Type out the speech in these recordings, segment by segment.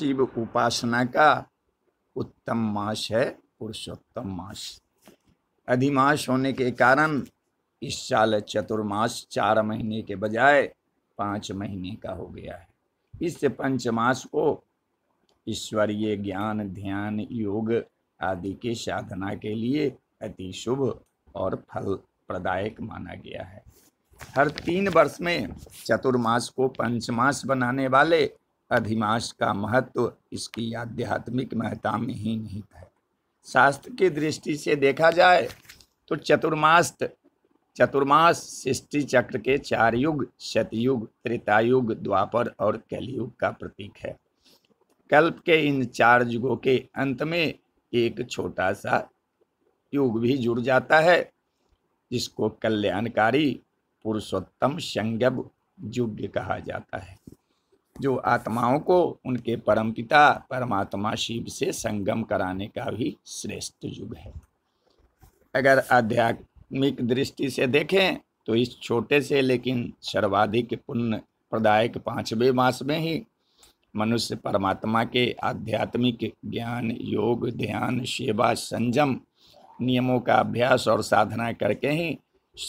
शिव उपासना का उत्तम मास है पुरुषोत्तम मास अधिमास होने के कारण इस साल चतुर्मास चार महीने के बजाय पाँच महीने का हो गया है इस पंचमास को ईश्वरीय ज्ञान ध्यान योग आदि के साधना के लिए अति शुभ और फल प्रदायक माना गया है हर तीन वर्ष में चतुर्मास को पंचमास बनाने वाले अधिमाश का महत्व इसकी आध्यात्मिक महत्ता में ही निहित है शास्त्र की दृष्टि से देखा जाए तो चतुर्मास्त चतुर्मास सृष्टि चक्र के चार युग शतयुग त्रेतायुग द्वापर और कलयुग का प्रतीक है कल्प के इन चार युगों के अंत में एक छोटा सा युग भी जुड़ जाता है जिसको कल्याणकारी पुरुषोत्तम संज्ञ युग कहा जाता है जो आत्माओं को उनके परमपिता परमात्मा शिव से संगम कराने का भी श्रेष्ठ युग है अगर आध्यात्मिक दृष्टि से देखें तो इस छोटे से लेकिन सर्वाधिक पुण्य प्रदायक पाँचवें मास में ही मनुष्य परमात्मा के आध्यात्मिक ज्ञान योग ध्यान सेवा संयम नियमों का अभ्यास और साधना करके ही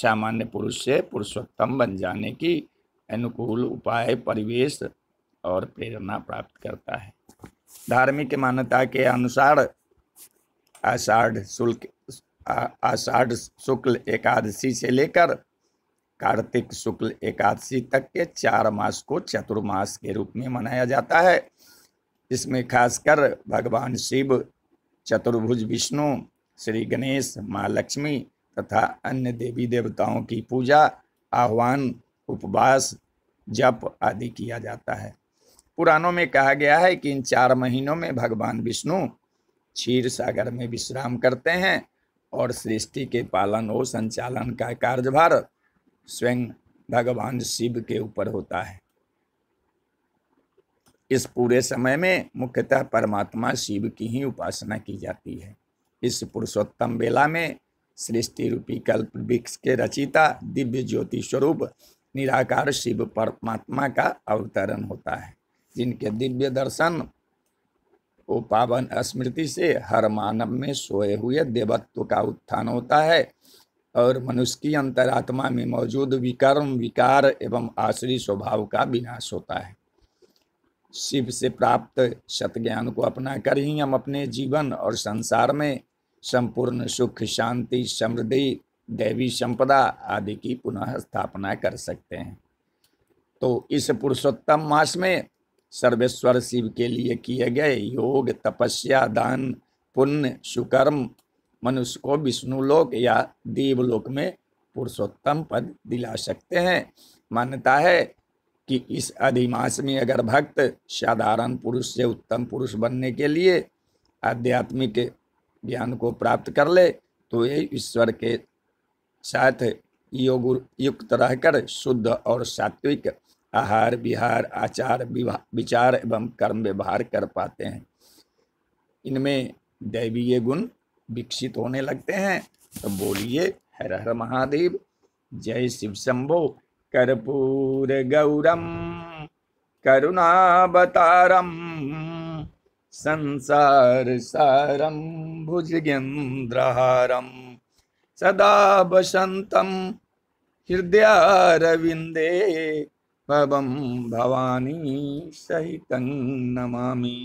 सामान्य पुरुष से पुरुषोत्तम बन जाने की अनुकूल उपाय परिवेश और प्रेरणा प्राप्त करता है धार्मिक मान्यता के अनुसार आषाढ़ शुल्क आषाढ़ शुक्ल एकादशी से लेकर कार्तिक शुक्ल एकादशी तक के चार मास को चतुर्मास के रूप में मनाया जाता है इसमें खासकर भगवान शिव चतुर्भुज विष्णु श्री गणेश माँ लक्ष्मी तथा अन्य देवी देवताओं की पूजा आह्वान उपवास जप आदि किया जाता है पुराणों में कहा गया है कि इन चार महीनों में भगवान विष्णु क्षीर सागर में विश्राम करते हैं और सृष्टि के पालन और संचालन का कार्यभार स्वयं भगवान शिव के ऊपर होता है इस पूरे समय में मुख्यतः परमात्मा शिव की ही उपासना की जाती है इस पुरुषोत्तम बेला में सृष्टि रूपी कल्प वृक्ष के रचिता दिव्य ज्योति स्वरूप निराकार शिव परमात्मा का अवतरण होता है जिनके दिव्य दर्शन वो पावन स्मृति से हर मानव में सोए हुए देवत्व का उत्थान होता है और मनुष्य की अंतरात्मा में मौजूद विकर्म विकार एवं आश्री स्वभाव का विनाश होता है शिव से प्राप्त सतज्ञान को अपना कर ही हम अपने जीवन और संसार में संपूर्ण सुख शांति समृद्धि देवी संपदा आदि की पुनः स्थापना कर सकते हैं तो इस पुरुषोत्तम मास में सर्वेश्वर शिव के लिए किए गए योग तपस्या दान पुण्य सुकर्म मनुष्य को विष्णुलोक या देवलोक में पुरुषोत्तम पद दिला सकते हैं मान्यता है कि इस अधिमास में अगर भक्त साधारण पुरुष से उत्तम पुरुष बनने के लिए आध्यात्मिक ज्ञान को प्राप्त कर ले तो ये ईश्वर के साथ योग युक्त रहकर शुद्ध और सात्विक आहार विहार आचार विचार एवं कर्म व्यवहार कर पाते हैं इनमें दैवीय गुण विकसित होने लगते हैं तो बोलिए हर हर महादेव जय शिव शंभो कर्पूर गौरम करुणावतारम संसार सारम भुजगेन्द्रहारम सदा हृदय हृदयारविंदे भवं भवानी सहितं नमामि